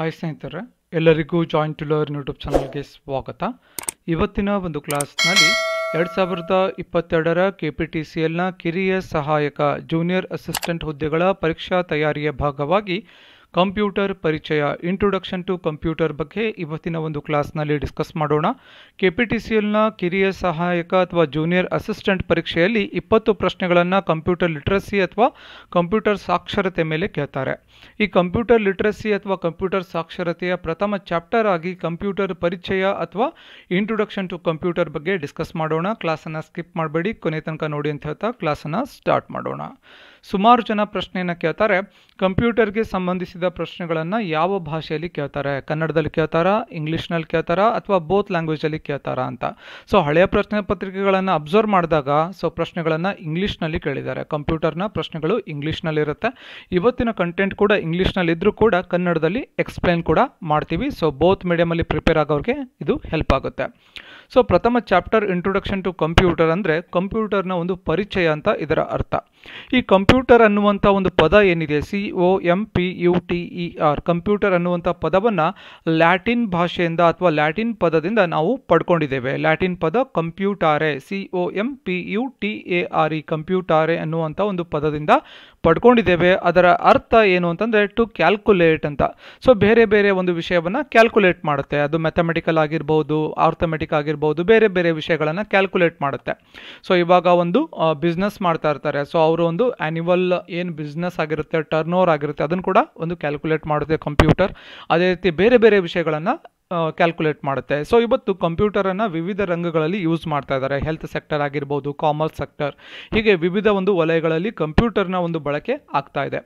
hi ಸ್ನೇಹಿತರೆ ಎಲ್ಲರಿಗೂ joint ಲರ್ YouTube ಚಾನಲ್ಗೆ ಸ್ವಾಗತ ಇವತ್ತಿನ ಒಂದು ಕ್ಲಾಸ್ನಲ್ಲಿ ಎರಡು ಸಾವಿರದ ಇಪ್ಪತ್ತೆರಡರ ಕೆ ಪಿ ಟಿ ಸಿ ಎಲ್ನ ಕಿರಿಯ ಸಹಾಯಕ ಜೂನಿಯರ್ ಅಸಿಸ್ಟೆಂಟ್ ಹುದ್ದೆಗಳ ಪರೀಕ್ಷಾ ತಯಾರಿಯ ಭಾಗವಾಗಿ ಕಂಪ್ಯೂಟರ್ ಪರಿಚಯ ಇಂಟ್ರೊಡಕ್ಷನ್ ಟು ಕಂಪ್ಯೂಟರ್ ಬಗ್ಗೆ ಇವತ್ತಿನ ಒಂದು ಕ್ಲಾಸ್ನಲ್ಲಿ ಡಿಸ್ಕಸ್ ಮಾಡೋಣ ಕೆ ಪಿ ಟಿ ಸಿ ಎಲ್ನ ಕಿರಿಯ ಸಹಾಯಕ ಅಥವಾ ಜೂನಿಯರ್ ಅಸಿಸ್ಟೆಂಟ್ ಪರೀಕ್ಷೆಯಲ್ಲಿ ಇಪ್ಪತ್ತು ಪ್ರಶ್ನೆಗಳನ್ನು ಕಂಪ್ಯೂಟರ್ ಲಿಟ್ರಸಿ ಅಥವಾ ಕಂಪ್ಯೂಟರ್ ಸಾಕ್ಷರತೆ ಮೇಲೆ ಕೇಳ್ತಾರೆ ಈ ಕಂಪ್ಯೂಟರ್ ಲಿಟ್ರಸಿ ಅಥವಾ ಕಂಪ್ಯೂಟರ್ ಸಾಕ್ಷರತೆಯ ಪ್ರಥಮ ಚಾಪ್ಟರ್ ಆಗಿ ಕಂಪ್ಯೂಟರ್ ಪರಿಚಯ ಅಥವಾ ಇಂಟ್ರೊಡಕ್ಷನ್ ಟು ಕಂಪ್ಯೂಟರ್ ಬಗ್ಗೆ ಡಿಸ್ಕಸ್ ಮಾಡೋಣ ಕ್ಲಾಸನ್ನು ಸ್ಕಿಪ್ ಮಾಡಬೇಡಿ ಕೊನೆ ತನಕ ನೋಡಿ ಅಂತ ಹೇಳ್ತಾ ಕ್ಲಾಸನ್ನು ಸ್ಟಾರ್ಟ್ ಮಾಡೋಣ ಸುಮಾರು ಜನ ಪ್ರಶ್ನೆಯನ್ನು ಕೇಳ್ತಾರೆ ಕಂಪ್ಯೂಟರ್ಗೆ ಸಂಬಂಧಿಸಿದ ಪ್ರಶ್ನೆಗಳನ್ನು ಯಾವ ಭಾಷೆಯಲ್ಲಿ ಕೇಳ್ತಾರೆ ಕನ್ನಡದಲ್ಲಿ ಕೇಳ್ತಾರಾ ಇಂಗ್ಲೀಷ್ನಲ್ಲಿ ಕೇಳ್ತಾರಾ ಅಥವಾ ಬೋತ್ ಲ್ಯಾಂಗ್ವೇಜಲ್ಲಿ ಕೇಳ್ತಾರಾ ಅಂತ ಸೊ ಹಳೆಯ ಪ್ರಶ್ನೆ ಪತ್ರಿಕೆಗಳನ್ನು ಅಬ್ಸರ್ವ್ ಮಾಡಿದಾಗ ಸೊ ಪ್ರಶ್ನೆಗಳನ್ನು ಇಂಗ್ಲೀಷ್ನಲ್ಲಿ ಕೇಳಿದ್ದಾರೆ ಕಂಪ್ಯೂಟರ್ನ ಪ್ರಶ್ನೆಗಳು ಇಂಗ್ಲೀಷ್ನಲ್ಲಿರುತ್ತೆ ಇವತ್ತಿನ ಕಂಟೆಂಟ್ ಕೂಡ ಇಂಗ್ಲೀಷ್ನಲ್ಲಿದ್ದರೂ ಕೂಡ ಕನ್ನಡದಲ್ಲಿ ಎಕ್ಸ್ಪ್ಲೇನ್ ಕೂಡ ಮಾಡ್ತೀವಿ ಸೊ ಬೋತ್ ಮೀಡಿಯಮಲ್ಲಿ ಪ್ರಿಪೇರ್ ಆಗೋರಿಗೆ ಇದು ಹೆಲ್ಪ್ ಆಗುತ್ತೆ ಸೊ ಪ್ರಥಮ ಚಾಪ್ಟರ್ ಇಂಟ್ರೊಡಕ್ಷನ್ ಟು ಕಂಪ್ಯೂಟರ್ ಅಂದರೆ ಕಂಪ್ಯೂಟರ್ನ ಒಂದು ಪರಿಚಯ ಅಂತ ಇದರ ಅರ್ಥ ಈ ಕಂಪ್ಯೂಟರ್ ಕಂಪ್ಯೂಟರ್ ಅನ್ನುವಂಥ ಒಂದು ಪದ ಏನಿದೆ C O M P U T E R computer ಅನ್ನುವಂಥ ಪದವನ್ನು ಲ್ಯಾಟಿನ್ ಭಾಷೆಯಿಂದ ಅಥವಾ ಲ್ಯಾಟಿನ್ ಪದದಿಂದ ನಾವು ಪಡ್ಕೊಂಡಿದ್ದೇವೆ ಲ್ಯಾಟಿನ್ ಪದ ಕಂಪ್ಯೂಟಾರೆ C O M P U T A R E ಕಂಪ್ಯೂಟಾರೆ ಅನ್ನುವಂಥ ಒಂದು ಪದದಿಂದ ಪಡ್ಕೊಂಡಿದ್ದೇವೆ ಅದರ ಅರ್ಥ ಏನು ಅಂತಂದರೆ ಟು ಕ್ಯಾಲ್ಕುಲೇಟ್ ಅಂತ ಸೊ ಬೇರೆ ಬೇರೆ ಒಂದು ವಿಷಯವನ್ನು ಕ್ಯಾಲ್ಕುಲೇಟ್ ಮಾಡುತ್ತೆ ಅದು ಮ್ಯಾಥಮೆಟಿಕಲ್ ಆಗಿರ್ಬೋದು ಆರ್ಥಮೆಟಿಕ್ ಆಗಿರ್ಬೋದು ಬೇರೆ ಬೇರೆ ವಿಷಯಗಳನ್ನು ಕ್ಯಾಲ್ಕುಲೇಟ್ ಮಾಡುತ್ತೆ ಸೊ ಇವಾಗ ಒಂದು ಬಿಸ್ನೆಸ್ ಮಾಡ್ತಾ ಇರ್ತಾರೆ ಸೊ ಅವರು ಒಂದು ಆ್ಯನಿವಲ್ ಏನು ಬಿಸ್ನೆಸ್ ಆಗಿರುತ್ತೆ ಟರ್ನ್ ಓವರ್ ಆಗಿರುತ್ತೆ ಅದನ್ನು ಕೂಡ ಒಂದು ಕ್ಯಾಲ್ಕುಲೇಟ್ ಮಾಡುತ್ತೆ ಕಂಪ್ಯೂಟರ್ ಅದೇ ರೀತಿ ಬೇರೆ ಬೇರೆ ವಿಷಯಗಳನ್ನು ಕ್ಯಾಲ್ಕುಲೇಟ್ ಮಾಡುತ್ತೆ ಸೊ ಇವತ್ತು ಕಂಪ್ಯೂಟರನ್ನು ವಿವಿಧ ರಂಗಗಳಲ್ಲಿ ಯೂಸ್ ಮಾಡ್ತಾ ಇದ್ದಾರೆ ಹೆಲ್ತ್ ಸೆಕ್ಟರ್ ಆಗಿರ್ಬೋದು ಕಾಮರ್ಸ್ ಸೆಕ್ಟರ್ ಹೀಗೆ ವಿವಿಧ ಒಂದು ವಲಯಗಳಲ್ಲಿ ಕಂಪ್ಯೂಟರ್ನ ಒಂದು ಬಳಕೆ ಆಗ್ತಾ ಇದೆ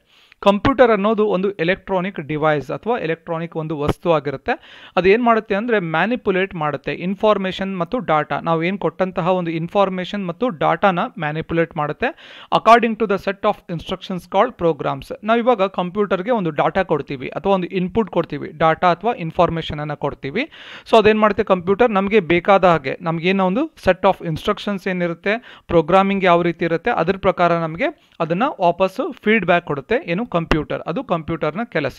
ಕಂಪ್ಯೂಟರ್ ಅನ್ನೋದು ಒಂದು ಎಲೆಕ್ಟ್ರಾನಿಕ್ ಡಿವೈಸ್ ಅಥವಾ ಎಲೆಕ್ಟ್ರಾನಿಕ್ ಒಂದು ವಸ್ತು ಆಗಿರುತ್ತೆ ಅದು ಏನು ಮಾಡುತ್ತೆ ಅಂದರೆ ಮ್ಯಾನಿಪುಲೇಟ್ ಮಾಡುತ್ತೆ ಇನ್ಫಾರ್ಮೇಷನ್ ಮತ್ತು ಡಾಟಾ ನಾವು ಏನು ಕೊಟ್ಟಂತಹ ಒಂದು ಇನ್ಫಾರ್ಮೇಷನ್ ಮತ್ತು ಡಾಟಾನ ಮ್ಯಾನಿಪುಲೇಟ್ ಮಾಡುತ್ತೆ according to the set of instructions call programs ನಾವು ಇವಾಗ ಕಂಪ್ಯೂಟರ್ಗೆ ಒಂದು ಡಾಟಾ ಕೊಡ್ತೀವಿ ಅಥವಾ ಒಂದು ಇನ್ಪುಟ್ ಕೊಡ್ತೀವಿ ಡಾಟಾ ಅಥವಾ ಇನ್ಫಾರ್ಮೇಷನನ್ನು ಕೊಡ್ತೀವಿ ಸೊ ಅದೇನು ಮಾಡುತ್ತೆ ಕಂಪ್ಯೂಟರ್ ನಮಗೆ ಬೇಕಾದ ಹಾಗೆ ನಮಗೇನೋ ಒಂದು ಸೆಟ್ ಆಫ್ ಇನ್ಸ್ಟ್ರಕ್ಷನ್ಸ್ ಏನಿರುತ್ತೆ ಪ್ರೋಗ್ರಾಮಿಂಗ್ ಯಾವ ರೀತಿ ಇರುತ್ತೆ ಅದ್ರ ಪ್ರಕಾರ ನಮಗೆ ಅದನ್ನು ವಾಪಸ್ಸು ಫೀಡ್ಬ್ಯಾಕ್ ಕೊಡುತ್ತೆ ಏನು ಕಂಪ್ಯೂಟರ್ ಅದು ಕಂಪ್ಯೂಟರ್ನ ಕೆಲಸ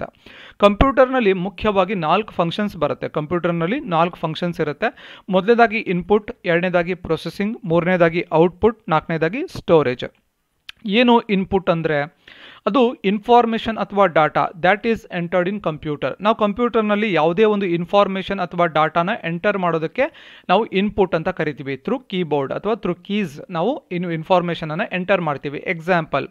ಕಂಪ್ಯೂಟರ್ನಲ್ಲಿ ಮುಖ್ಯವಾಗಿ ನಾಲ್ಕು ಫಂಕ್ಷನ್ಸ್ ಬರುತ್ತೆ ಕಂಪ್ಯೂಟರ್ನಲ್ಲಿ ನಾಲ್ಕು ಫಂಕ್ಷನ್ಸ್ ಇರುತ್ತೆ ಮೊದಲನೇದಾಗಿ ಇನ್ಪುಟ್ ಎರಡನೇದಾಗಿ ಪ್ರೊಸೆಸಿಂಗ್ ಮೂರನೇದಾಗಿ ಔಟ್ಪುಟ್ ನಾಲ್ಕನೇದಾಗಿ ಸ್ಟೋರೇಜ್ ಏನು ಇನ್ಪುಟ್ ಅಂದರೆ ಅದು ಇನ್ಫಾರ್ಮೇಷನ್ ಅಥವಾ data that is entered in computer ನಾವು ಕಂಪ್ಯೂಟರ್ನಲ್ಲಿ ಯಾವುದೇ ಒಂದು ಇನ್ಫಾರ್ಮೇಷನ್ ಅಥವಾ ಡಾಟಾನ ಎಂಟರ್ ಮಾಡೋದಕ್ಕೆ ನಾವು ಇನ್ಪುಟ್ ಅಂತ ಕರಿತೀವಿ ಥ್ರೂ ಕೀಬೋರ್ಡ್ ಅಥವಾ ಥ್ರೂ ಕೀಸ್ ನಾವು ಇನ್ ಇನ್ಫಾರ್ಮೇಷನನ್ನು ಎಂಟರ್ ಮಾಡ್ತೀವಿ ಎಕ್ಸಾಂಪಲ್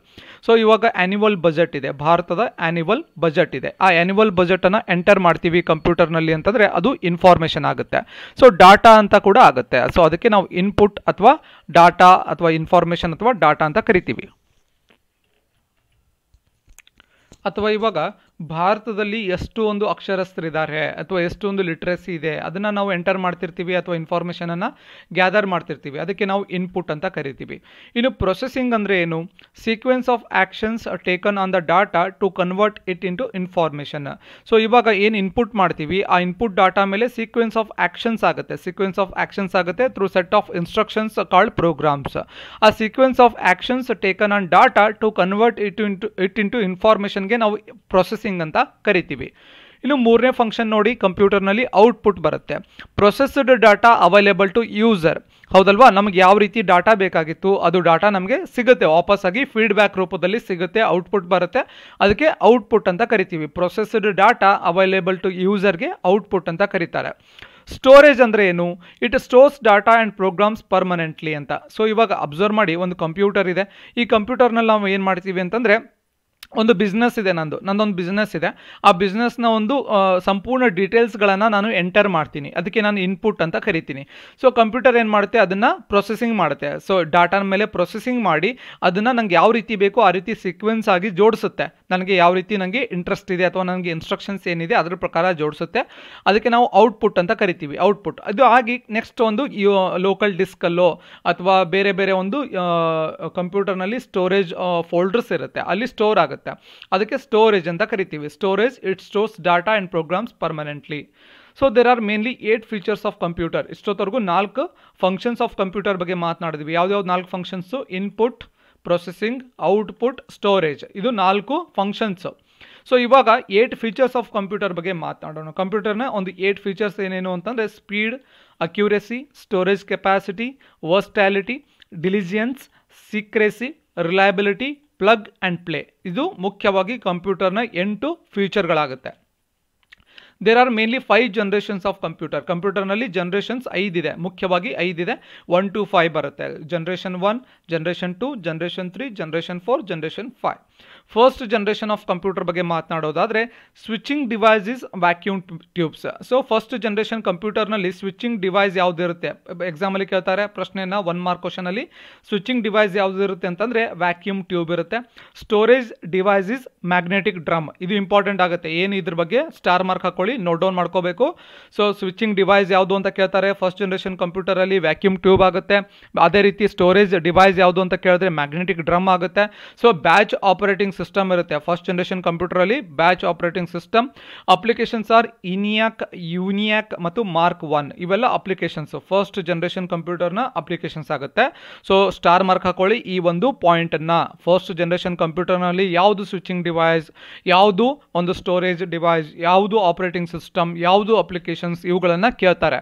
ಸೊ ಇವಾಗ ಆ್ಯನ್ಯುವಲ್ ಬಜೆಟ್ ಇದೆ ಭಾರತದ ಆ್ಯನ್ಯುವಲ್ ಬಜೆಟ್ ಇದೆ ಆ ಆ್ಯನ್ಯುವಲ್ ಬಜೆಟನ್ನು ಎಂಟರ್ ಮಾಡ್ತೀವಿ ಕಂಪ್ಯೂಟರ್ನಲ್ಲಿ ಅಂತಂದರೆ ಅದು ಇನ್ಫಾರ್ಮೇಷನ್ ಆಗುತ್ತೆ ಸೊ ಡಾಟಾ ಅಂತ ಕೂಡ ಆಗುತ್ತೆ ಸೊ ಅದಕ್ಕೆ ನಾವು ಇನ್ಪುಟ್ ಅಥವಾ ಡಾಟಾ ಅಥವಾ ಇನ್ಫಾರ್ಮೇಷನ್ ಅಥವಾ ಡಾಟಾ ಅಂತ ಕರಿತೀವಿ ಅಥವಾ ಇವಾಗ ಭಾರತದಲ್ಲಿ ಎಷ್ಟು ಒಂದು ಅಕ್ಷರಸ್ಥರಿದ್ದಾರೆ ಅಥವಾ ಎಷ್ಟೊಂದು ಲಿಟ್ರೆಸಿ ಇದೆ ಅದನ್ನು ನಾವು ಎಂಟರ್ ಮಾಡ್ತಿರ್ತೀವಿ ಅಥವಾ ಇನ್ಫಾರ್ಮೇಷನನ್ನು ಗ್ಯಾದರ್ ಮಾಡ್ತಿರ್ತೀವಿ ಅದಕ್ಕೆ ನಾವು ಇನ್ಪುಟ್ ಅಂತ ಕರಿತೀವಿ ಇನ್ನು ಪ್ರೊಸೆಸಿಂಗ್ ಅಂದರೆ ಏನು sequence of actions taken on the data to convert it into information so ಇವಾಗ ಏನು ಇನ್ಪುಟ್ ಮಾಡ್ತೀವಿ ಆ ಇನ್ಪುಟ್ ಡಾಟಾ ಮೇಲೆ ಸೀಕ್ವೆನ್ಸ್ ಆಫ್ ಆ್ಯಕ್ಷನ್ಸ್ ಆಗುತ್ತೆ ಸೀಕ್ವೆನ್ಸ್ ಆಫ್ ಆ್ಯಕ್ಷನ್ಸ್ ಆಗುತ್ತೆ through set of instructions called programs ಆ sequence of actions taken on data to convert it into it into ಇನ್ಫಾರ್ಮೇಷನ್ಗೆ ನಾವು ಪ್ರೊಸೆಸ್ ಪ್ರೊಸೆಸಿಂಗ್ ಅಂತ ಕರಿತೀವಿ ಇನ್ನು ಮೂರನೇ ಫಂಕ್ಷನ್ ನೋಡಿ ಕಂಪ್ಯೂಟರ್ನಲ್ಲಿ ಔಟ್ಪುಟ್ ಬರುತ್ತೆ processed data available to user ಹೌದಲ್ವಾ ನಮಗೆ ಯಾವ ರೀತಿ ಡಾಟಾ ಬೇಕಾಗಿತ್ತು ಅದು ಡಾಟಾ ನಮಗೆ ಸಿಗುತ್ತೆ ವಾಪಸ್ಸಾಗಿ ಫೀಡ್ಬ್ಯಾಕ್ ರೂಪದಲ್ಲಿ ಸಿಗುತ್ತೆ ಔಟ್ಪುಟ್ ಬರುತ್ತೆ ಅದಕ್ಕೆ ಔಟ್ಪುಟ್ ಅಂತ ಕರಿತೀವಿ ಪ್ರೊಸೆಸ್ಡ್ ಡಾಟಾ ಅವೈಲೇಬಲ್ ಟು ಯೂಸರ್ಗೆ ಔಟ್ಪುಟ್ ಅಂತ ಕರೀತಾರೆ ಸ್ಟೋರೇಜ್ ಅಂದರೆ ಏನು it stores data and programs permanently ಅಂತ ಸೊ ಇವಾಗ ಅಬ್ಸರ್ವ್ ಮಾಡಿ ಒಂದು ಕಂಪ್ಯೂಟರ್ ಇದೆ ಈ ಕಂಪ್ಯೂಟರ್ನಲ್ಲಿ ನಾವು ಏನು ಮಾಡ್ತೀವಿ ಅಂತಂದರೆ ಒಂದು ಬಿಸ್ನೆಸ್ ಇದೆ ನಂದು ನಂದೊಂದು ಬಿಸ್ನೆಸ್ ಇದೆ ಆ ಬಿಸ್ನೆಸ್ನ ಒಂದು ಸಂಪೂರ್ಣ ಡೀಟೇಲ್ಸ್ಗಳನ್ನು ನಾನು ಎಂಟರ್ ಮಾಡ್ತೀನಿ ಅದಕ್ಕೆ ನಾನು ಇನ್ಪುಟ್ ಅಂತ ಕರಿತೀನಿ ಸೊ ಕಂಪ್ಯೂಟರ್ ಏನು ಮಾಡುತ್ತೆ ಅದನ್ನು ಪ್ರೊಸೆಸಿಂಗ್ ಮಾಡುತ್ತೆ ಸೊ ಡಾಟಾನ ಮೇಲೆ ಪ್ರೊಸೆಸಿಂಗ್ ಮಾಡಿ ಅದನ್ನು ನನಗೆ ಯಾವ ರೀತಿ ಬೇಕೋ ಆ ರೀತಿ ಸೀಕ್ವೆನ್ಸ್ ಆಗಿ ಜೋಡಿಸುತ್ತೆ ನನಗೆ ಯಾವ ರೀತಿ ನನಗೆ ಇಂಟ್ರೆಸ್ಟ್ ಇದೆ ಅಥವಾ ನನಗೆ ಇನ್ಸ್ಟ್ರಕ್ಷನ್ಸ್ ಏನಿದೆ ಅದರ ಪ್ರಕಾರ ಜೋಡಿಸುತ್ತೆ ಅದಕ್ಕೆ ನಾವು ಔಟ್ಪುಟ್ ಅಂತ ಕರಿತೀವಿ ಔಟ್ಪುಟ್ ಅದು ಆಗಿ ನೆಕ್ಸ್ಟ್ ಒಂದು ಲೋಕಲ್ ಡಿಸ್ಕಲ್ಲೋ ಅಥವಾ ಬೇರೆ ಬೇರೆ ಒಂದು ಕಂಪ್ಯೂಟರ್ನಲ್ಲಿ ಸ್ಟೋರೇಜ್ ಫೋಲ್ಡರ್ಸ್ ಇರುತ್ತೆ ಅಲ್ಲಿ ಸ್ಟೋರ್ ಆಗುತ್ತೆ ಆಗುತ್ತೆ ಅದಕ್ಕೆ ಸ್ಟೋರೇಜ್ ಅಂತ ಕರಿತೀವಿ storage it stores data and programs permanently so there are mainly eight features of computer ಇಷ್ಟೊತ್ತವರೆಗೂ ನಾಲ್ಕು ಫಂಕ್ಷನ್ಸ್ ಆಫ್ ಕಂಪ್ಯೂಟರ್ ಬಗ್ಗೆ ಮಾತನಾಡಿದ್ವಿ ಯಾವ್ದಾವ್ದು ನಾಲ್ಕು functions input processing output storage ಇದು ನಾಲ್ಕು ಫಂಕ್ಷನ್ಸು ಸೊ ಇವಾಗ ಏಟ್ ಫೀಚರ್ಸ್ ಆಫ್ ಕಂಪ್ಯೂಟರ್ ಬಗ್ಗೆ ಮಾತನಾಡೋಣ ಕಂಪ್ಯೂಟರ್ನ ಒಂದು ಏಟ್ ಫೀಚರ್ಸ್ ಏನೇನು ಅಂತಂದರೆ speed accuracy storage capacity versatility diligence secrecy reliability plug and play ಇದು ಮುಖ್ಯವಾಗಿ ಕಂಪ್ಯೂಟರ್ನ ಎಂಟು ಫ್ಯೂಚರ್ಗಳಾಗುತ್ತೆ there are mainly five generations of computer ಕಂಪ್ಯೂಟರ್ನಲ್ಲಿ ಜನ್ರೇಷನ್ಸ್ ಐದಿದೆ ಮುಖ್ಯವಾಗಿ ಐದಿದೆ ಒನ್ ಟು ಫೈವ್ ಬರುತ್ತೆ generation one generation two generation three generation four generation five first generation of computer ಬಗ್ಗೆ ಮಾತನಾಡೋದಾದರೆ switching device is vacuum tubes so first generation ಕಂಪ್ಯೂಟರ್ನಲ್ಲಿ switching device ಯಾವುದಿರುತ್ತೆ ಎಕ್ಸಾಮಲ್ಲಿ ಕೇಳ್ತಾರೆ ಪ್ರಶ್ನೆಯನ್ನು ಒನ್ ಮಾರ್ಕ್ ಕ್ವಶನಲ್ಲಿ ಸ್ವಿಚಿಂಗ್ ಡಿವೈಸ್ ಯಾವುದಿರುತ್ತೆ ಅಂತಂದರೆ ವ್ಯಾಕ್ಯೂಮ್ ಟ್ಯೂಬ್ ಇರುತ್ತೆ storage device is magnetic drum ಇದು ಇಂಪಾರ್ಟೆಂಟ್ ಆಗುತ್ತೆ ಏನು ಇದ್ರ ಬಗ್ಗೆ ಸ್ಟಾರ್ ಮಾರ್ಕ್ ಹಾಕೊಳ್ಳಿ ನೋಟ್ ಡೌನ್ ಮಾಡ್ಕೋಬೇಕು ಸೊ ಸ್ವಿಚಿಂಗ್ ಡಿವೈಸ್ ಯಾವುದು ಅಂತ ಕೇಳ್ತಾರೆ ಫಸ್ಟ್ ಜನ್ರೇಷನ್ ಕಂಪ್ಯೂಟರಲ್ಲಿ ವ್ಯಾಕ್ಯೂಮ್ ಟ್ಯೂಬ್ ಆಗುತ್ತೆ ಅದೇ ರೀತಿ ಸ್ಟೋರೇಜ್ ಡಿವೈಸ್ ಯಾವುದು ಅಂತ ಕೇಳಿದ್ರೆ ಮ್ಯಾಗ್ನೆಟಿಕ್ ಡ್ರಮ್ ಆಗುತ್ತೆ ಸೊ ಬ್ಯಾಚ್ ಆಪರೇಟಿಂಗ್ ಸಿಸ್ಟಮ್ ಇರುತ್ತೆ ಫಸ್ಟ್ ಜನರೇಷನ್ ಕಂಪ್ಯೂಟರಲ್ಲಿ batch operating system applications are ENIAC UNIVAC ಮತ್ತು ಮಾರ್ಕ್ ಒನ್ ಇವೆಲ್ಲ ಅಪ್ಲಿಕೇಶನ್ಸ್ ಫಸ್ಟ್ ಜನರೇಷನ್ ಕಂಪ್ಯೂಟರ್ನ ಅಪ್ಲಿಕೇಶನ್ಸ್ ಆಗುತ್ತೆ ಸೊ ಸ್ಟಾರ್ ಮಾರ್ಕ್ ಹಾಕೊಳ್ಳಿ ಈ ಒಂದು ಪಾಯಿಂಟನ್ನು ಫಸ್ಟ್ ಜನರೇಷನ್ ಕಂಪ್ಯೂಟರ್ನಲ್ಲಿ ಯಾವುದು ಸ್ವಿಚಿಂಗ್ ಡಿವೈಸ್ ಯಾವುದು ಒಂದು ಸ್ಟೋರೇಜ್ ಡಿವೈಸ್ ಯಾವುದು ಆಪರೇಟಿಂಗ್ ಸಿಸ್ಟಮ್ ಯಾವುದು ಅಪ್ಲಿಕೇಶನ್ಸ್ ಇವುಗಳನ್ನು ಕೇಳ್ತಾರೆ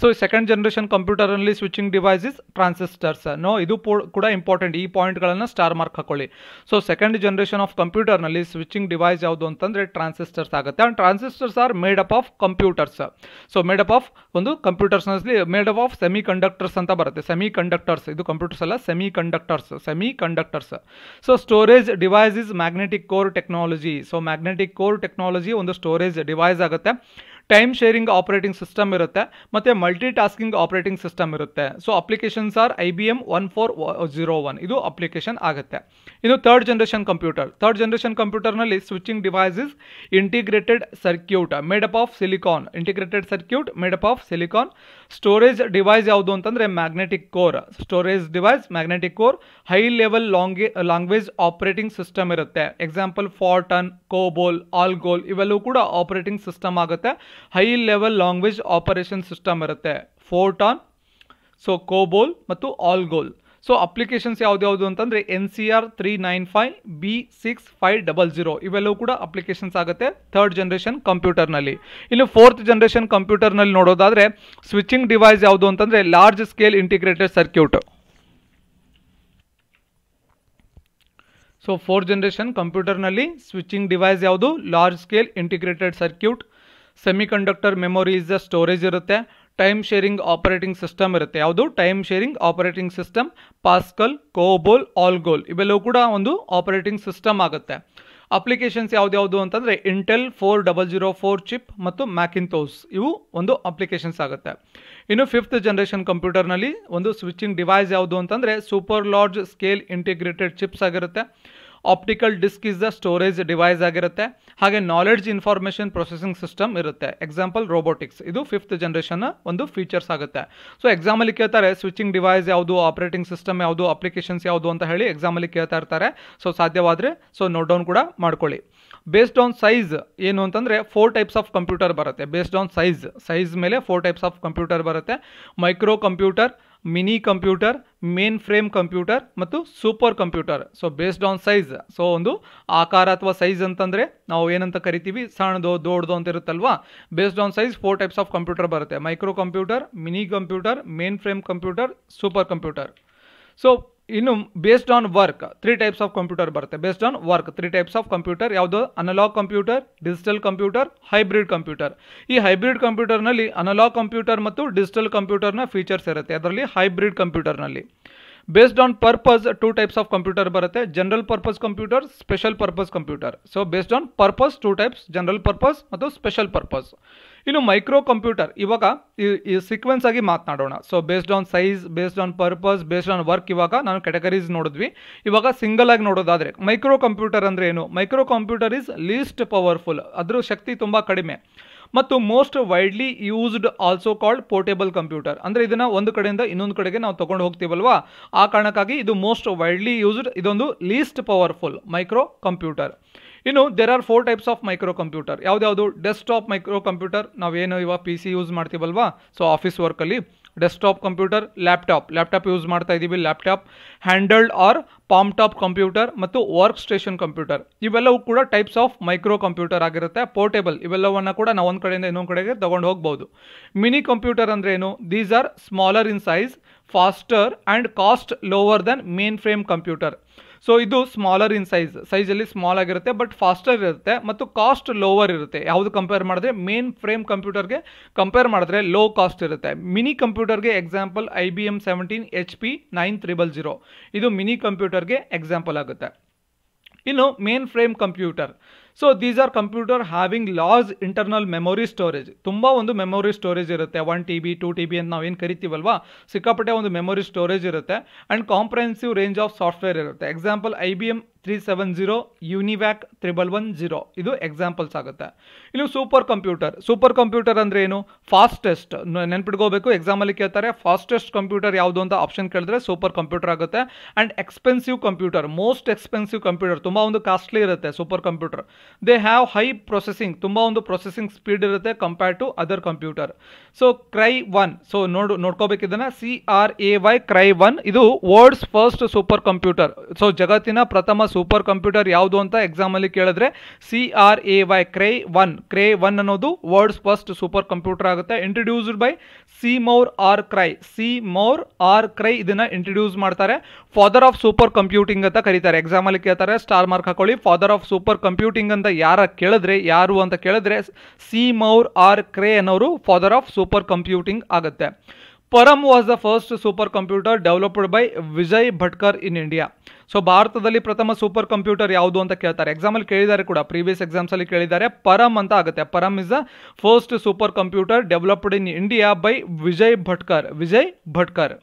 ಸೊ ಸೆಕೆಂಡ್ ಜನರೇಷನ್ ಕಂಪ್ಯೂಟರ್ನಲ್ಲಿ ಸ್ವಿಚಿಂಗ್ ಡಿವೈಸಸ್ ಟ್ರಾನ್ಸಿಸ್ಟರ್ಸ್ ನೋ ಇದು ಕೂಡ ಇಂಪಾರ್ಟೆಂಟ್ ಈ ಪಾಯಿಂಟ್ಗಳನ್ನು ಸ್ಟಾರ್ ಮಾರ್ಕ್ ಹಾಕೊಳ್ಳಿ ಸೊ ಸೆಕೆಂಡ್ ಜನರೇಷನ್ ಆಫ್ ಕಂಪ್ಯೂಟರ್ನಲ್ಲಿ ಸ್ವಿಚಿಂಗ್ ಡಿವೈಸ್ ಯಾವುದು ಅಂತಂದರೆ ಟ್ರಾನ್ಸಿಸ್ಟರ್ಸ್ ಆಗುತ್ತೆ and transistors are made up of computers so up of ಒಂದು ಕಂಪ್ಯೂಟರ್ಸ್ನಲ್ಲಿ ಮೇಡಪ್ ಆಫ್ ಸೆಮಿ ಕಂಡಕ್ಟರ್ಸ್ ಅಂತ ಬರುತ್ತೆ ಸೆಮಿ ಕಂಡಕ್ಟರ್ಸ್ ಇದು ಕಂಪ್ಯೂಟರ್ಸ್ ಅಲ್ಲ semiconductors semiconductors so storage device is magnetic core technology so magnetic core technology ಒಂದು storage device ಆಗುತ್ತೆ time sharing operating system ఇరుతె మతే మల్టీ టాస్కింగ్ ఆపరేటింగ్ సిస్టం ఇరుతె so applications are IBM 1401 ఇది application ಆಗుతె ఇను third generation computer third generation computer నల్లి switching devices integrated circuit made up of silicon integrated circuit made up of silicon storage device యాదు అంటేందరే magnetic core storage device magnetic core high level language operating system ఇరుతె example ఫార్టన్ కోబాల్ ALGOL ఇవలు కూడా operating system అవుతె high level language operation system ಇರುತ್ತೆ Fortran so ಕೋಬೋಲ್ ಮತ್ತು ಆಲ್ಗೋಲ್ so applications ಯಾವ್ದು ಅಂತಂದರೆ N C R three nine five B six five double zero ಇವೆಲ್ಲವೂ ಕೂಡ ಅಪ್ಲಿಕೇಶನ್ಸ್ ಆಗುತ್ತೆ ಥರ್ಡ್ ಜನ್ರೇಷನ್ ಕಂಪ್ಯೂಟರ್ನಲ್ಲಿ ಇನ್ನು ಫೋರ್ತ್ ಜನ್ರೇಷನ್ ಕಂಪ್ಯೂಟರ್ನಲ್ಲಿ ನೋಡೋದಾದರೆ ಸ್ವಿಚಿಂಗ್ ಡಿವೈಸ್ ಯಾವುದು ಅಂತಂದರೆ large scale integrated circuit so fourth generation ಕಂಪ್ಯೂಟರ್ನಲ್ಲಿ ಸ್ವಿಚಿಂಗ್ ಡಿವೈಸ್ ಯಾವುದು large scale integrated circuit semiconductor memory memories storage ಇರುತ್ತೆ ಟೈಮ್ ಶೇರಿಂಗ್ ಆಪರೇಟಿಂಗ್ ಸಿಸ್ಟಮ್ ಇರುತ್ತೆ ಯಾವುದು time sharing operating system Pascal COBOL ALGOL ಇವೆಲ್ಲವೂ ಕೂಡ ಒಂದು ಆಪರೇಟಿಂಗ್ ಸಿಸ್ಟಮ್ ಆಗುತ್ತೆ ಅಪ್ಲಿಕೇಶನ್ಸ್ ಯಾವ್ದ್ಯಾವುದು ಅಂತಂದರೆ Intel four double zero four chip ಮತ್ತು ಮ್ಯಾಕಿನ್ತೋಸ್ ಇವು ಒಂದು ಅಪ್ಲಿಕೇಶನ್ಸ್ ಆಗುತ್ತೆ ಇನ್ನು ಫಿಫ್ತ್ ಜನ್ರೇಷನ್ ಕಂಪ್ಯೂಟರ್ನಲ್ಲಿ ಒಂದು ಸ್ವಿಚಿಂಗ್ ಡಿವೈಸ್ ಯಾವುದು ಅಂತಂದರೆ super large scale integrated chips ಆಗಿರುತ್ತೆ optical disc is the storage device ಆಗಿರುತ್ತೆ ಹಾಗೆ ನಾಲೆಡ್ಜ್ ಇನ್ಫಾರ್ಮೇಷನ್ ಪ್ರೊಸೆಸಿಂಗ್ ಸಿಸ್ಟಮ್ ಇರುತ್ತೆ ಎಕ್ಸಾಂಪಲ್ ರೋಬೋಟಿಕ್ಸ್ ಇದು ಫಿಫ್ತ್ ಜನ್ರೇಷನ್ ಒಂದು ಫೀಚರ್ಸ್ ಆಗುತ್ತೆ ಸೊ ಎಕ್ಸಾಮಲ್ಲಿ ಕೇಳ್ತಾರೆ ಸ್ವಿಚಿಂಗ್ ಡಿವೈಸ್ ಯಾವುದು ಆಪರೇಟಿಂಗ್ ಸಿಸ್ಟಮ್ ಯಾವುದು ಅಪ್ಲಿಕೇಶನ್ಸ್ ಯಾವುದು ಅಂತ ಹೇಳಿ ಎಕ್ಸಾಮಲ್ಲಿ ಕೇಳ್ತಾ ಇರ್ತಾರೆ ಸೊ ಸಾಧ್ಯವಾದರೆ ಸೊ ನೋಟ್ ಡೌನ್ ಕೂಡ ಮಾಡ್ಕೊಳ್ಳಿ ಬೇಸ್ಡ್ ಆನ್ ಸೈಜ್ ಏನು ಅಂತಂದರೆ ಫೋರ್ ಟೈಪ್ಸ್ ಆಫ್ ಕಂಪ್ಯೂಟರ್ ಬರುತ್ತೆ ಬೇಸ್ಡ್ ಆನ್ ಸೈಜ್ ಸೈಜ್ ಮೇಲೆ ಫೋರ್ ಟೈಪ್ಸ್ ಆಫ್ ಕಂಪ್ಯೂಟರ್ ಬರುತ್ತೆ microcomputer minicomputer mainframe computer ಮತ್ತು supercomputer so based on size so ಒಂದು ಆಕಾರ ಅಥವಾ ಸೈಜ್ ಅಂತಂದರೆ ನಾವು ಏನಂತ ಕರಿತೀವಿ ಸಣ್ಣದು ದೊಡ್ಡದು ಅಂತ ಇರುತ್ತಲ್ವಾ based on size four types of computer ಬರುತ್ತೆ microcomputer minicomputer mainframe computer supercomputer so ಇನ್ನು based on work three types of computer ಬರುತ್ತೆ based on work three types of computer ಯಾವುದು analogue computer digital computer hybrid computer ಈ hybrid ಕಂಪ್ಯೂಟರ್ನಲ್ಲಿ analogue computer ಮತ್ತು digital ಕಂಪ್ಯೂಟರ್ನ features ಇರುತ್ತೆ ಅದರಲ್ಲಿ hybrid ಕಂಪ್ಯೂಟರ್ನಲ್ಲಿ based on purpose two types of computer ಬರುತ್ತೆ general purpose computer special purpose computer so based on purpose two types general purpose ಮತ್ತು special purpose ಇನ್ನು ಮೈಕ್ರೋ ಕಂಪ್ಯೂಟರ್ ಇವಾಗ ಈ ಸೀಕ್ವೆನ್ಸ್ ಆಗಿ ಮಾತನಾಡೋಣ so based on size based on purpose based on work ಇವಾಗ ನಾನು categories ನೋಡಿದ್ವಿ ಇವಾಗ ಸಿಂಗಲ್ ಆಗಿ ನೋಡೋದಾದರೆ ಮೈಕ್ರೋ ಕಂಪ್ಯೂಟರ್ ಅಂದರೆ ಏನು microcomputer is least powerful ಅದರ ಶಕ್ತಿ ತುಂಬ ಕಡಿಮೆ ಮತ್ತು most widely used also called portable computer ಅಂದರೆ ಇದನ್ನು ಒಂದು ಕಡೆಯಿಂದ ಇನ್ನೊಂದು ಕಡೆಗೆ ನಾವು ತೊಗೊಂಡು ಹೋಗ್ತೀವಲ್ವಾ ಆ ಕಾರಣಕ್ಕಾಗಿ ಇದು ಮೋಸ್ಟ್ ವೈಡ್ಲಿ ಯೂಸ್ಡ್ ಇದೊಂದು ಲೀಸ್ಟ್ ಪವರ್ಫುಲ್ ಮೈಕ್ರೋ ಕಂಪ್ಯೂಟರ್ ಇನ್ನು there are four types of microcomputer ಯಾವುದ್ಯಾವುದು ಡೆಸ್ಕ್ಟಾಪ್ ಮೈಕ್ರೋ ಕಂಪ್ಯೂಟರ್ ನಾವೇನು ಇವಾಗ ಪಿ ಸಿ ಯೂಸ್ ಮಾಡ್ತೀವಲ್ವಾ ಸೊ ಆಫೀಸ್ ವರ್ಕಲ್ಲಿ desktop computer laptop laptop use ಮಾಡ್ತಾ ಇದ್ದೀವಿ laptop handheld or palmtop computer ಮತ್ತು ವರ್ಕ್ ಸ್ಟೇಷನ್ ಕಂಪ್ಯೂಟರ್ ಇವೆಲ್ಲವೂ ಕೂಡ ಟೈಪ್ಸ್ ಆಫ್ ಮೈಕ್ರೋ ಕಂಪ್ಯೂಟರ್ ಆಗಿರುತ್ತೆ ಪೋರ್ಟೇಬಲ್ ಇವೆಲ್ಲವನ್ನು ಕೂಡ ನಾವು ಒಂದು ಕಡೆಯಿಂದ ಇನ್ನೊಂದು ಕಡೆಗೆ ತೊಗೊಂಡು ಹೋಗ್ಬೋದು ಮಿನಿ ಕಂಪ್ಯೂಟರ್ ಅಂದ್ರೆ ಏನು these are smaller in size faster and cost lower than mainframe computer so ಇದು ಸ್ಮಾಲರ್ ಇನ್ ಸೈಜ್ ಸೈಜಲ್ಲಿ ಸ್ಮಾಲ್ ಆಗಿರುತ್ತೆ ಬಟ್ ಫಾಸ್ಟರ್ ಇರುತ್ತೆ ಮತ್ತು ಕಾಸ್ಟ್ ಲೋವರ್ ಇರುತ್ತೆ ಯಾವುದು ಕಂಪೇರ್ ಮಾಡಿದ್ರೆ ಮೇನ್ ಫ್ರೇಮ್ ಕಂಪ್ಯೂಟರ್ಗೆ ಕಂಪೇರ್ ಮಾಡಿದ್ರೆ ಲೋ ಕಾಸ್ಟ್ ಇರುತ್ತೆ ಮಿನಿ ಕಂಪ್ಯೂಟರ್ಗೆ example I B M seventeen H P nine triple zero ಇದು ಮಿನಿ ಕಂಪ್ಯೂಟರ್ಗೆ ಎಕ್ಸಾಂಪಲ್ ಆಗುತ್ತೆ ಇನ್ನು mainframe computer so these are computer having large internal memory storage ತುಂಬ ಒಂದು ಮೆಮೊರಿ ಸ್ಟೋರೇಜ್ ಇರುತ್ತೆ one T B two T B ಅಂತ ನಾವೇನು ಕರಿತೀವಲ್ವಾ ಸಿಕ್ಕಾಪಟ್ಟೆ ಒಂದು ಮೆಮೊರಿ ಸ್ಟೋರೇಜ್ ಇರುತ್ತೆ and comprehensive range of software ಇರುತ್ತೆ example I B M three seven zero UNIVAC triple one zero ಇದು ಎಕ್ಸಾಂಪಲ್ಸ್ ಆಗುತ್ತೆ ಇದು ಸೂಪರ್ ಕಂಪ್ಯೂಟರ್ ಸೂಪರ್ ಕಂಪ್ಯೂಟರ್ ಅಂದ್ರೆ ಏನು ಫಾಸ್ಟೆಸ್ಟ್ ನೆನ್ಪಿಟ್ಕೋಬೇಕು ಎಕ್ಸಾಮಲ್ಲಿ ಕೇಳ್ತಾರೆ ಫಾಸ್ಟೆಸ್ಟ್ ಕಂಪ್ಯೂಟರ್ ಯಾವುದು ಅಂತ ಆಪ್ಷನ್ ಕೇಳಿದ್ರೆ ಸೂಪರ್ ಕಂಪ್ಯೂಟರ್ ಆಗುತ್ತೆ and expensive computer most expensive computer ತುಂಬ ಒಂದು ಕಾಸ್ಟ್ಲಿ ಇರುತ್ತೆ supercomputer they have high processing ತುಂಬ ಒಂದು ಪ್ರೊಸೆಸಿಂಗ್ ಸ್ಪೀಡ್ ಇರುತ್ತೆ compare to other computer so Cray one so ನೋಡು ಇದನ್ನ C R A Y Cray one ಇದು world's first super supercomputer so ಜಗತ್ತಿನ ಪ್ರಥಮ ಸೂಪರ್ ಕಂಪ್ಯೂಟರ್ ಯಾವುದು ಅಂತ ಎಕ್ಸಾಮಲ್ಲಿ ಕೇಳಿದ್ರೆ C R A Y Cray one Cray one ಅನ್ನೋದು ವರ್ಲ್ಡ್ಸ್ ಫಸ್ಟ್ ಸೂಪರ್ ಕಂಪ್ಯೂಟರ್ ಆಗುತ್ತೆ introduced by Seymour R Cray Seymour R Cray ಇದನ್ನ ಇಂಟ್ರೊಡ್ಯೂಸ್ ಮಾಡ್ತಾರೆ ಫಾದರ್ ಆಫ್ ಸೂಪರ್ ಕಂಪ್ಯೂಟಿಂಗ್ ಅಂತ ಕರೀತಾರೆ ಎಕ್ಸಾಮಲ್ಲಿ ಕೇಳ್ತಾರೆ ಸ್ಟಾರ್ ಮಾರ್ಕ್ ಹಾಕೊಳ್ಳಿ ಫಾದರ್ ಆಫ್ ಸೂಪರ್ ಕಂಪ್ಯೂಟಿಂಗ್ ಅಂತ ಯಾರ ಕೇಳಿದ್ರೆ ಯಾರು ಅಂತ ಕೇಳಿದ್ರೆ ಸಿ ಮೌರ್ ಆರ್ ಕ್ರೇ ಅನ್ನೋರು ಫಾದರ್ ಆಫ್ ಸೂಪರ್ ಕಂಪ್ಯೂಟಿಂಗ್ ಆಗುತ್ತೆ Param was the first super computer developed by Vijay Bhatkar in India so ಭಾರತದಲ್ಲಿ ಪ್ರಥಮ ಸೂಪರ್ ಕಂಪ್ಯೂಟರ್ ಯಾವುದು ಅಂತ ಕೇಳ್ತಾರೆ ಎಕ್ಸಾಮಲ್ಲಿ ಕೇಳಿದ್ದಾರೆ ಕೂಡ ಪ್ರೀವಿಯಸ್ ಎಕ್ಸಾಮ್ಸಲ್ಲಿ ಕೇಳಿದ್ದಾರೆ ಪರಮ್ ಅಂತ ಆಗುತ್ತೆ Param is the first super computer developed in India by Vijay Bhatkar Vijay Bhatkar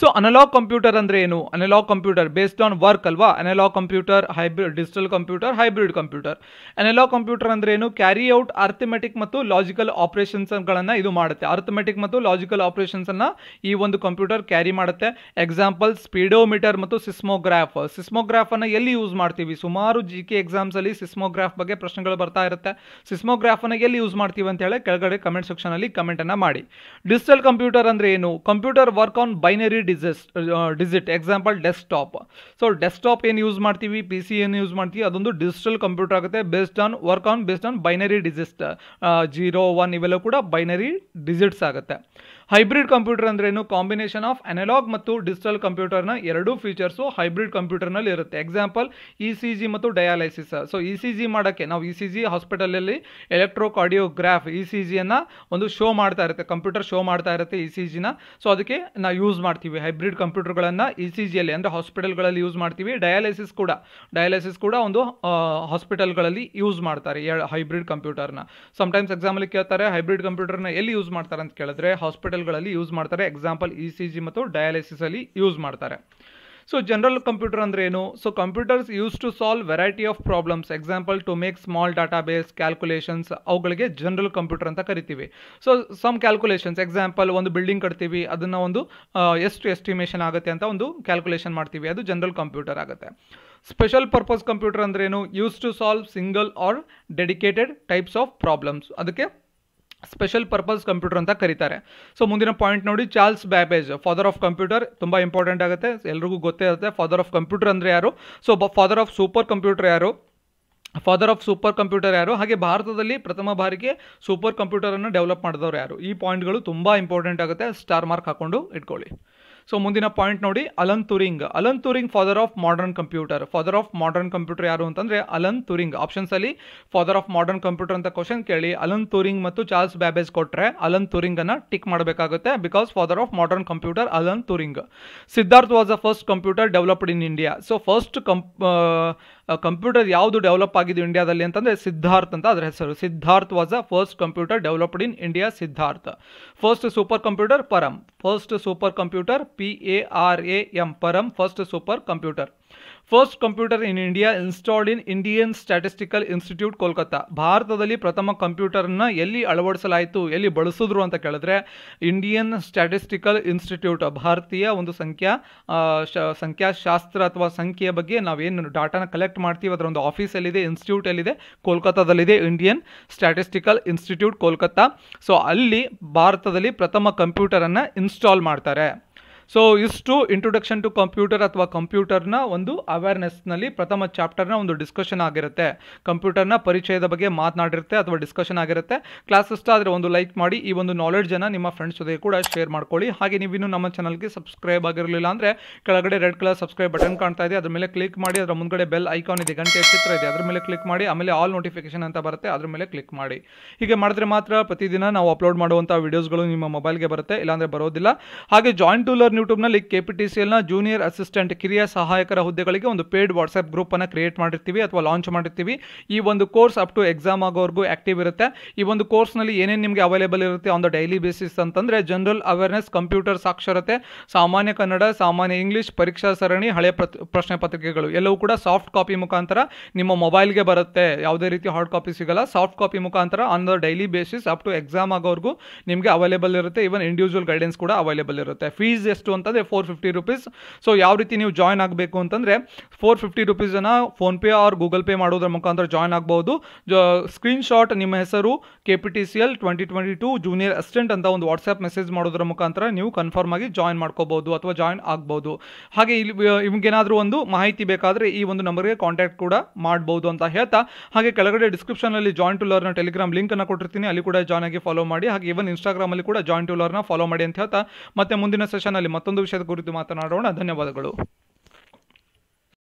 so analog computer ಅಂದರೆ ಏನು analog computer based on work ಅಲ್ವಾ analog computer hybrid digital computer hybrid computer analog computer ಅಂದರೆ ಏನು ಕ್ಯಾರಿ ಔಟ್ ಅರ್ಥಮೆಟಿಕ್ ಮತ್ತು ಲಾಜಿಕಲ್ ಆಪರೇಷನ್ಸ್ಗಳನ್ನು ಇದು ಮಾಡುತ್ತೆ ಅರ್ಥಮೆಟಿಕ್ ಮತ್ತು ಲಾಜಿಕಲ್ ಆಪರೇಷನ್ಸನ್ನು ಈ ಒಂದು ಕಂಪ್ಯೂಟರ್ ಕ್ಯಾರಿ ಮಾಡುತ್ತೆ ಎಕ್ಸಾಂಪಲ್ ಸ್ಪೀಡೋಮೀಟರ್ ಮತ್ತು ಸಿಸ್ಮೋಗ್ರಾಫ್ ಸಿಸ್ಮೋಗ್ರಾಫನ್ನು ಎಲ್ಲಿ ಯೂಸ್ ಮಾಡ್ತೀವಿ ಸುಮಾರು ಜಿ ಕೆ ಎಕ್ಸಾಮ್ಸಲ್ಲಿ ಸಿಸ್ಮೋಗ್ರಾಫ್ ಬಗ್ಗೆ ಪ್ರಶ್ನೆಗಳು ಬರ್ತಾ ಇರುತ್ತೆ ಸಿಸ್ಮೋಗ್ರಾಫನ್ನು ಎಲ್ಲಿ ಯೂಸ್ ಮಾಡ್ತೀವಿ ಅಂತ ಹೇಳಿ ಕೆಳಗಡೆ ಕಮೆಂಟ್ ಸೆಕ್ಷನಲ್ಲಿ ಕಮೆಂಟನ್ನು ಮಾಡಿ ಡಿಜಿಟಲ್ ಕಂಪ್ಯೂಟರ್ ಅಂದರೆ ಏನು computer work on binary digit digit example desktop so desktop ಏನು ಯೂಸ್ ಮಾಡ್ತೀವಿ ಪಿ ಸಿ ಏನು ಯೂಸ್ ಮಾಡ್ತೀವಿ ಅದೊಂದು ಡಿಜಿಟಲ್ ಕಂಪ್ಯೂಟರ್ ಆಗುತ್ತೆ based on work on based on binary digit zero one ಇವೆಲ್ಲ ಕೂಡ ಬೈನರಿ ಡಿಜಿಟ್ಸ್ ಆಗುತ್ತೆ ಹೈಬ್ರಿಡ್ ಕಂಪ್ಯೂಟರ್ ಅಂದ್ರೇನು ಕಾಂಬಿನೇಷನ್ ಆಫ್ ಅನಲಾಗ್ ಮತ್ತು ಡಿಜಿಟಲ್ ಕಂಪ್ಯೂಟರ್ನ ಎರಡೂ ಫೀಚರ್ಸು ಹೈಬ್ರಿಡ್ ಕಂಪ್ಯೂಟರ್ನಲ್ಲಿ ಇರುತ್ತೆ ಎಕ್ಸಾಂಪಲ್ ಇ ಸಿ ಜಿ ಮತ್ತು dialysis so E e C G ಮಾಡೋಕ್ಕೆ ನಾವು ಇ ಸಿ ಜಿ ಹಾಸ್ಪಿಟಲಲ್ಲಿ ಎಲೆಕ್ಟ್ರೋಕಾರ್ಡಿಯೋಗ್ರಾಫ್ ಇ ಸಿ ಜಿಯನ್ನು ಒಂದು ಶೋ ಮಾಡ್ತಾ ಇರುತ್ತೆ ಕಂಪ್ಯೂಟರ್ ಶೋ ಮಾಡ್ತಾ ಇರುತ್ತೆ ಇ ಸಿ ಜಿನ ಸೊ ಅದಕ್ಕೆ ನಾವು ಯೂಸ್ ಮಾಡ್ತೀವಿ ಹೈಬ್ರಿಡ್ ಕಂಪ್ಯೂಟರ್ಗಳನ್ನು ಇ e ಸಿ ಜಿಯಲ್ಲಿ ಅಂದರೆ ಹಾಸ್ಪಿಟಲ್ಗಳಲ್ಲಿ ಯೂಸ್ ಮಾಡ್ತೀವಿ ಡಯಾಲಿಸಿಸ್ ಕೂಡ ಡಯಾಲಿಸಿಸ್ ಕೂಡ ಒಂದು ಹಾಸ್ಪಿಟಲ್ಗಳಲ್ಲಿ ಯೂಸ್ ಮಾಡ್ತಾರೆ ಹೈಬ್ರಿಡ್ ಕಂಪ್ಯೂಟರ್ನ ಸಮಟೈಮ್ಸ್ ಎಕ್ಸಾಮಲ್ಲಿ ಕೇಳ್ತಾರೆ ಹೈಬ್ರಿಡ್ ಕಂಪ್ಯೂಟರ್ನ ಎಲ್ಲಿ ಯೂಸ್ ಮಾಡ್ತಾರೆ ಅಂತ ಕೇಳಿದ್ರೆ ಹಾಸ್ಪಿಟಲ್ ಹಾಸ್ಪಿಟಲ್ಗಳಲ್ಲಿ ಯೂಸ್ ಮಾಡ್ತಾರೆ ಎಕ್ಸಾಂಪಲ್ ಇ ಸಿ ಜಿ ಮತ್ತು ಡಯಾಲಿಸಿಸಲ್ಲಿ ಯೂಸ್ ಮಾಡ್ತಾರೆ ಸೊ ಜನರಲ್ ಕಂಪ್ಯೂಟರ್ ಅಂದರೆ ಏನು so computers use to solve variety of problems example to make small data base calculations ಅವುಗಳಿಗೆ ಜನರಲ್ ಕಂಪ್ಯೂಟರ್ ಅಂತ ಕರಿತೀವಿ ಸೊ ಸಮ್ ಕ್ಯಾಲ್ಕುಲೇಷನ್ಸ್ ಎಕ್ಸಾಂಪಲ್ ಒಂದು ಬಿಲ್ಡಿಂಗ್ ಕಟ್ತೀವಿ ಅದನ್ನು ಒಂದು ಎಷ್ಟು ಎಸ್ಟಿಮೇಷನ್ ಆಗುತ್ತೆ ಅಂತ ಒಂದು ಕ್ಯಾಲ್ಕುಲೇಷನ್ ಮಾಡ್ತೀವಿ ಅದು ಜನರಲ್ ಕಂಪ್ಯೂಟರ್ ಆಗುತ್ತೆ ಸ್ಪೆಷಲ್ ಪರ್ಪಸ್ ಕಂಪ್ಯೂಟರ್ ಅಂದ್ರೇನು use to solve single or dedicated types of problems ಅದಕ್ಕೆ ಸ್ಪೆಷಲ್ ಪರ್ಪಸ್ ಕಂಪ್ಯೂಟರ್ ಅಂತ ಕರೀತಾರೆ ಸೊ ಮುಂದಿನ ಪಾಯಿಂಟ್ ನೋಡಿ Charles Babbage father of computer ತುಂಬ ಇಂಪಾರ್ಟೆಂಟ್ ಆಗುತ್ತೆ ಎಲ್ರಿಗೂ ಗೊತ್ತೇ ಇರುತ್ತೆ ಫಾದರ್ ಆಫ್ ಕಂಪ್ಯೂಟರ್ ಅಂದರೆ ಯಾರು so father of super computer ಯಾರು ಫಾದರ್ ಆಫ್ ಸೂಪರ್ ಕಂಪ್ಯೂಟರ್ ಯಾರು ಹಾಗೆ ಭಾರತದಲ್ಲಿ ಪ್ರಥಮ ಬಾರಿಗೆ ಸೂಪರ್ ಕಂಪ್ಯೂಟರನ್ನು ಡೆವಲಪ್ ಮಾಡಿದವರು ಯಾರು ಈ ಪಾಯಿಂಟ್ಗಳು ತುಂಬ ಇಂಪಾರ್ಟೆಂಟ್ ಆಗುತ್ತೆ ಸ್ಟಾರ್ ಮಾರ್ಕ್ ಹಾಕೊಂಡು ಇಟ್ಕೊಳ್ಳಿ ಸೊ ಮುಂದಿನ ಪಾಯಿಂಟ್ ನೋಡಿ Alan Turing Alan Turing father of modern computer father of modern computer ಯಾರು ಅಂತಂದರೆ ಅಲನ್ ತುರಿಂಗ್ ಆಪ್ಷನ್ಸಲ್ಲಿ ಫಾದರ್ ಆಫ್ ಮಾಡರ್ನ್ ಕಂಪ್ಯೂಟರ್ ಅಂತ ಕ್ವಶನ್ ಕೇಳಿ ಅಲನ್ ತುರಿಂಗ್ ಮತ್ತು ಚಾರ್ಲ್ಸ್ ಬ್ಯಾಬೇಜ್ ಕೊಟ್ಟರೆ ಅಲನ್ ತುರಿಂಗನ್ನು ಟಿಕ್ ಮಾಡಬೇಕಾಗುತ್ತೆ because father of modern computer Alan Turing Siddharth was a first computer developed in India so first comp computer ಯಾವುದು develop ಆಗಿದೆ ಇಂಡಿಯಾದಲ್ಲಿ ಅಂತಂದರೆ ಸಿದ್ಧಾರ್ಥ್ ಅಂತ ಅದರ ಹೆಸರು Siddharth was a first computer developed in India Siddharth first super computer Param first super computer P A R A M Param first super computer first computer in India installed in Indian Statistical Institute Kolkata ಭಾರತದಲ್ಲಿ ಪ್ರಥಮ ಕಂಪ್ಯೂಟರ್ನ ಎಲ್ಲಿ ಅಳವಡಿಸಲಾಯಿತು ಎಲ್ಲಿ ಬಳಸಿದ್ರು ಅಂತ ಕೇಳಿದ್ರೆ ಇಂಡಿಯನ್ ಸ್ಟ್ಯಾಟಿಸ್ಟಿಕಲ್ ಇನ್ಸ್ಟಿಟ್ಯೂಟ್ ಭಾರತೀಯ ಒಂದು ಸಂಖ್ಯಾ ಸಂಖ್ಯಾಶಾಸ್ತ್ರ ಅಥವಾ ಸಂಖ್ಯೆಯ ಬಗ್ಗೆ ನಾವೇನು ಡಾಟಾನ ಕಲೆಕ್ಟ್ ಮಾಡ್ತೀವಿ ಅದರ ಒಂದು ಆಫೀಸ್ ಎಲ್ಲಿದೆ ಇನ್ಸ್ಟಿಟ್ಯೂಟ್ ಎಲ್ಲಿದೆ ಕೋಲ್ಕತ್ತಾದಲ್ಲಿದೆ Indian Statistical Institute Kolkata so ಅಲ್ಲಿ ಭಾರತದಲ್ಲಿ ಪ್ರಥಮ ಕಂಪ್ಯೂಟರನ್ನು ಇನ್ಸ್ಟಾಲ್ ಮಾಡ್ತಾರೆ ಸೊ ಇಷ್ಟು ಇಂಟ್ರೊಡಕ್ಷನ್ ಟು ಕಂಪ್ಯೂಟರ್ ಅಥವಾ ಕಂಪ್ಯೂಟರ್ನ ಒಂದು ಅವೇರ್ನೆಸ್ನಲ್ಲಿ ಪ್ರಥಮ ಚಾಪ್ಟರ್ನ ಒಂದು ಡಿಸ್ಕಷನ್ ಆಗಿರುತ್ತೆ ಕಂಪ್ಯೂಟರ್ನ ಪರಿಚಯದ ಬಗ್ಗೆ ಮಾತನಾಡಿರುತ್ತೆ ಅಥವಾ ಡಿಸ್ಕಷನ್ ಆಗಿರುತ್ತೆ ಕ್ಲಾಸ್ ಇಷ್ಟ ಆದರೆ ಒಂದು ಲೈಕ್ ಮಾಡಿ ಈ ಒಂದು ನಾಲೆಡ್ಜನ್ನು ನಿಮ್ಮ ಫ್ರೆಂಡ್ಸ್ ಜೊತೆ ಕೂಡ ಶೇರ್ ಮಾಡ್ಕೊಳ್ಳಿ ಹಾಗೆ ನೀವಿನ್ನೂ ನಮ್ಮ ಚಾನಲ್ಗೆ ಸಬ್ಸ್ಕ್ರೈಬ್ ಆಗಿರಲಿಲ್ಲ ಅಂದರೆ ಕೆಳಗಡೆ ರೆಡ್ ಕಲರ್ ಸಬ್ಸ್ಕ್ರೈಬ್ ಬಟನ್ ಕಾಣ್ತಾ ಇದೆ ಅದ್ರ ಮೇಲೆ ಕ್ಲಿಕ್ ಮಾಡಿ ಅದರ ಮುಂದ್ಗಡೆ ಬೆಲ್ ಐಕಾನ್ ಇದೆ ಗಂಟೆ ಚಿತ್ರ ಇದೆ ಅದ್ರ ಮೇಲೆ ಕ್ಲಿಕ್ ಮಾಡಿ ಆಮೇಲೆ ಆಲ್ ನೋಟಿಫಿಕೇಶನ್ ಅಂತ ಬರುತ್ತೆ ಅದ್ರ ಮೇಲೆ ಕ್ಲಿಕ್ ಮಾಡಿ ಹೀಗೆ ಮಾಡಿದ್ರೆ ಮಾತ್ರ ಪ್ರತಿದಿನ ನಾವು ಅಪ್ಲೋಡ್ ಮಾಡುವಂಥ ವೀಡಿಯೋಸ್ಗಳು ನಿಮ್ಮ ಮೊಬೈಲ್ಗೆ ಬರುತ್ತೆ ಇಲ್ಲಾಂದರೆ ಬರೋದಿಲ್ಲ ಹಾಗೆ ಜಾಯಿಂಟ್ ಟೂಲರ್ ಯೂಟ್ಯೂಬ್ನಲ್ಲಿ ಕೆ ಪಿ ಟಿ ಸಿ ಎಲ್ನ ಜೂನಿಯರ್ ಅಸಿಸ್ಟೆಂಟ್ ಕಿರಿಯ ಸಹಾಯಕರ ಹುದ್ದೆಗಳಿಗೆ ಒಂದು ಪೇಡ್ ಗ್ರೂಪ್ ಅನ್ನು ಕ್ರಿಯೇಟ್ ಮಾಡಿರ್ತೀವಿ ಅಥವಾ ಲಾಂಚ್ ಮಾಡಿರ್ತೀವಿ ಈ ಒಂದು ಕೋರ್ಸ್ ಅಪ್ ಟು ಎಕ್ಸಾಮ್ ಆಗೋವರೆಗೂ ಆಕ್ಟಿವ್ ಇರುತ್ತೆ ಈ ಒಂದು ಕೋರ್ಸ್ನಲ್ಲಿ ಏನೇನು ನಿಮಗೆ ಅವೈಲೇಬಲ್ ಇರುತ್ತೆ ಆನ್ ದ ಡೈಲಿ ಬೇಸಿಸ್ ಅಂತಂದ್ರೆ ಜನರಲ್ ಅವೇರ್ನೆಸ್ ಕಂಪ್ಯೂಟರ್ ಸಾಕ್ಷರತೆ ಸಾಮಾನ್ಯ ಕನ್ನಡ ಸಾಮಾನ್ಯ ಇಂಗ್ಲೀಷ್ ಪರೀಕ್ಷಾ ಸರಣಿ ಹಳೆ ಪ್ರಶ್ನೆ ಪತ್ರಿಕೆಗಳು ಎಲ್ಲವೂ ಕೂಡ ಸಾಫ್ಟ್ ಕಾಪಿ ಮುಖಾಂತರ ನಿಮ್ಮ ಮೊಬೈಲ್ಗೆ ಬರುತ್ತೆ ಯಾವುದೇ ರೀತಿ ಹಾರ್ಡ್ ಕಾಪಿ ಸಿಗಲ್ಲ ಸಾಫ್ಟ್ ಕಾಪಿ ಮುಖಾಂತರ on the daily basis up to exam ಆಗೋವರೆಗೂ ನಿಮಗೆ ಅವೈಲೇಬಲ್ ಇರುತ್ತೆ ಇವನ್ ಇಂಡಿವಿಜುವಲ್ ಗೈಡೆನ್ಸ್ ಕೂಡ ಅವೈಲೇಬಲ್ ಇರುತ್ತೆ ಫೀಸ್ ಎಷ್ಟು ಎಷ್ಟು ಅಂತಂದರೆ ಫೋರ್ ಫಿಫ್ಟಿ ರುಪೀಸ್ ಸೊ ಯಾವ ರೀತಿ ನೀವು ಜಾಯ್ನ್ ಆಗಬೇಕು ಅಂತಂದರೆ ಫೋರ್ ಫಿಫ್ಟಿ ರುಪೀಸನ್ನು ಫೋನ್ಪೇ ಆರ್ ಗೂಗಲ್ ಪೇ ಮಾಡೋದ್ರ ಮುಖಾಂತರ ಜಾಯ್ನ್ ಆಗ್ಬೋದು ಸ್ಕ್ರೀನ್ ಶಾಟ್ ನಿಮ್ಮ ಹೆಸರು K P T C L twenty twenty two junior assistant ಅಂತ ಒಂದು ವಾಟ್ಸ್ಆ್ಯಪ್ ಮೆಸೇಜ್ ಮಾಡೋದ್ರ ಮುಖಾಂತರ ನೀವು ಕನ್ಫರ್ಮ್ ಆಗಿ ಜಾಯ್ನ್ ಮಾಡ್ಕೋಬೋದು ಅಥವಾ ಜಾಯ್ನ್ ಆಗ್ಬೋದು ಹಾಗೆ ಇಲ್ಲಿ ಇವ್ಗೇನಾದರೂ ಒಂದು ಮಾಹಿತಿ ಬೇಕಾದರೆ ಈ ಒಂದು ನಂಬರ್ಗೆ ಕಾಂಟ್ಯಾಕ್ಟ್ ಕೂಡ ಮಾಡ್ಬೋದು ಅಂತ ಹೇಳ್ತಾ ಹಾಗೆ ಕೆಳಗಡೆ ಡಿಸ್ಕ್ರಿಪ್ಷನಲ್ಲಿ ಜಾಯಿನ್ ಟು ಲರ್ನ ಟೆಲಿಗ್ರಾಮ್ ಲಿಂಕನ್ನು ಕೊಟ್ಟಿರ್ತೀನಿ ಅಲ್ಲಿ ಕೂಡ ಜಾಯ್ನ್ ಆಗಿ ಫಾಲೋ ಮಾಡಿ ಹಾಗೆ ಇವನ್ ಇನ್ಸ್ಟಾಗ್ರಾಮಲ್ಲಿ ಕೂಡ ಜಾಯಿನ್ ಟು ಲರ್ನ ಫಾಲೋ ಮಾಡಿ ಅಂತ ಹೇಳ್ತಾ ಮತ್ತೆ ಮುಂದಿನ ಸೆಷನ್ ಅಲ್ಲಿ ಮತ್ತೊಂದು ವಿಷಯದ ಕುರಿತು ಮಾತನಾಡೋಣ ಧನ್ಯವಾದಗಳು